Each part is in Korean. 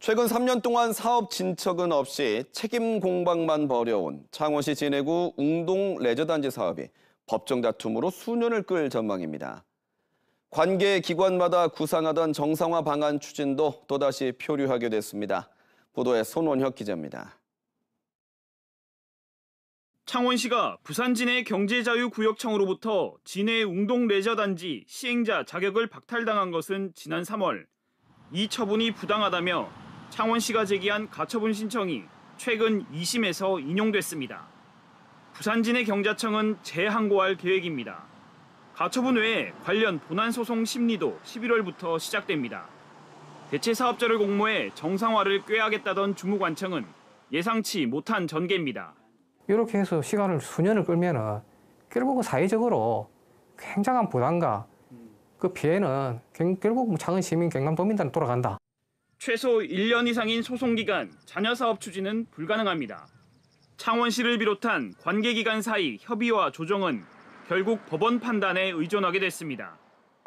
최근 3년 동안 사업 진척은 없이 책임 공방만 벌여온 창원시 진해구 웅동 레저단지 사업이 법정 다툼으로 수년을 끌 전망입니다. 관계 기관마다 구상하던 정상화 방안 추진도 또다시 표류하게 됐습니다. 보도에 손원혁 기자입니다. 창원시가 부산 진해 경제자유구역청으로부터 진해 웅동 레저단지 시행자 자격을 박탈당한 것은 지난 3월. 이 처분이 부당하다며 창원시가 제기한 가처분 신청이 최근 2심에서 인용됐습니다. 부산진의 경자청은 재항고할 계획입니다. 가처분 외에 관련 본안 소송 심리도 11월부터 시작됩니다. 대체 사업자를 공모해 정상화를 꾀하겠다던 주무관청은 예상치 못한 전개입니다. 이렇게 해서 시간을 수년을 끌면은 결국은 사회적으로 굉장한 부담과 그 피해는 결국 작은 뭐 시민 경남 도민단은 돌아간다. 최소 1년 이상인 소송기간 자녀사업 추진은 불가능합니다. 창원시를 비롯한 관계기관 사이 협의와 조정은 결국 법원 판단에 의존하게 됐습니다.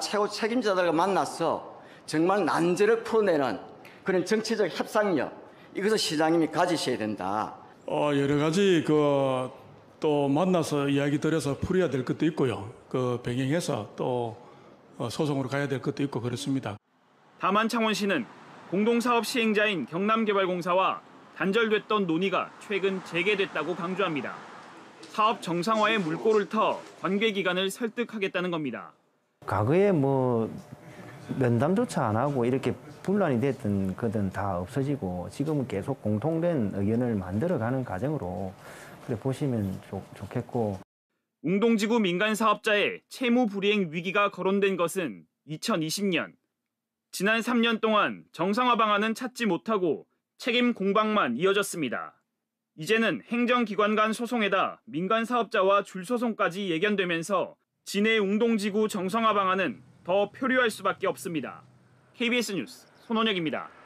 최고 책임자들과 만나서 정말 난제를 풀어내는 그런 정치적 협상력 이것을 시장님이 가지셔야 된다. 어, 여러 가지 그 또 만나서 이야기 들어서 풀어야 될 것도 있고요. 그 병행해서 또 어, 소송으로 가야 될 것도 있고 그렇습니다. 다만 창원시는 공동사업 시행자인 경남개발공사와 단절됐던 논의가 최근 재개됐다고 강조합니다. 사업 정상화의 물꼬를 터 관계기관을 설득하겠다는 겁니다. 과거에 뭐 면담조차 안 하고 이렇게 분란이 됐든 그든 다 없어지고 지금은 계속 공통된 의견을 만들어가는 과정으로 그래 보시면 좋, 좋겠고. 웅동지구 민간 사업자의 채무 불이행 위기가 거론된 것은 2020년 지난 3년 동안 정상화 방안은 찾지 못하고 책임 공방만 이어졌습니다. 이제는 행정기관 간 소송에다 민간 사업자와 줄소송까지 예견되면서 진해 웅동지구 정상화 방안은 더 표류할 수밖에 없습니다. KBS 뉴스 손원혁입니다.